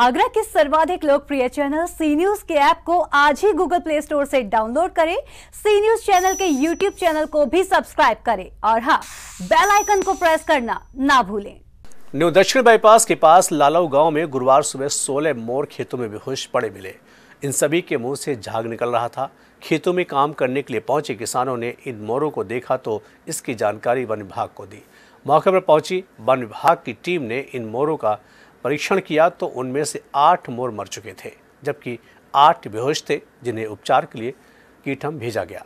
आगरा के सर्वाधिक लोकप्रिय चैनल सी न्यूज के ऐप को आज ही गूगल प्ले स्टोर से डाउनलोड करें सी न्यूज चैनल के यूट्यूब चैनल को भी सब्सक्राइब करें और हाँ बेल आइकन को प्रेस करना ना भूलें न्यू दक्षिण बाईपास के पास लालव गांव में गुरुवार सुबह सोलह मोर खेतों में बेहोश पड़े मिले इन सभी के मुंह से झाग निकल रहा था खेतों में काम करने के लिए पहुंचे किसानों ने इन मोरों को देखा तो इसकी जानकारी वन विभाग को दी मौके पर पहुंची वन विभाग की टीम ने इन मोरों का परीक्षण किया तो उनमें से आठ मोर मर चुके थे जबकि आठ बेहोश थे जिन्हें उपचार के लिए कीटम भेजा गया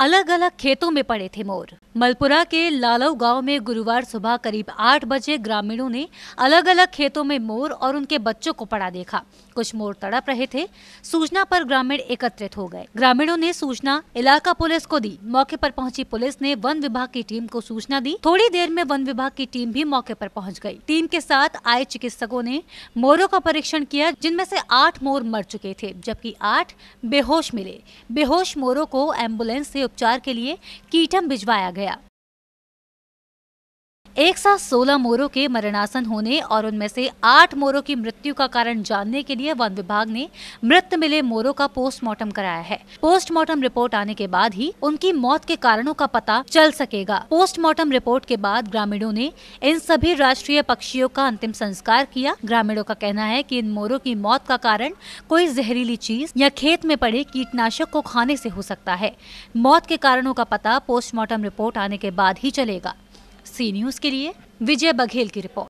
अलग अलग खेतों में पड़े थे मोर मलपुरा के लालव गांव में गुरुवार सुबह करीब आठ बजे ग्रामीणों ने अलग अलग खेतों में मोर और उनके बच्चों को पड़ा देखा कुछ मोर तड़प रहे थे सूचना पर ग्रामीण एकत्रित हो गए ग्रामीणों ने सूचना इलाका पुलिस को दी मौके पर पहुंची पुलिस ने वन विभाग की टीम को सूचना दी थोड़ी देर में वन विभाग की टीम भी मौके पर पहुंच गई टीम के साथ आए चिकित्सकों ने मोरों का परीक्षण किया जिनमें से आठ मोर मर चुके थे जबकि आठ बेहोश मिले बेहोश मोरों को एम्बुलेंस से उपचार के लिए कीटम भिजवाया गया एक साथ सोलह मोरों के मरणासन होने और उनमें से आठ मोरों की मृत्यु का कारण जानने के लिए वन विभाग ने मृत मिले मोरों का पोस्टमार्टम कराया है पोस्टमार्टम रिपोर्ट आने के बाद ही उनकी मौत के कारणों का पता चल सकेगा पोस्टमार्टम रिपोर्ट के बाद ग्रामीणों ने इन सभी राष्ट्रीय पक्षियों का अंतिम संस्कार किया ग्रामीणों का कहना है की इन मोरों की मौत का कारण कोई जहरीली चीज या खेत में पड़े कीटनाशक को खाने ऐसी हो सकता है मौत के कारणों का पता पोस्टमार्टम रिपोर्ट आने के बाद ही चलेगा सी न्यूज के लिए विजय बघेल की रिपोर्ट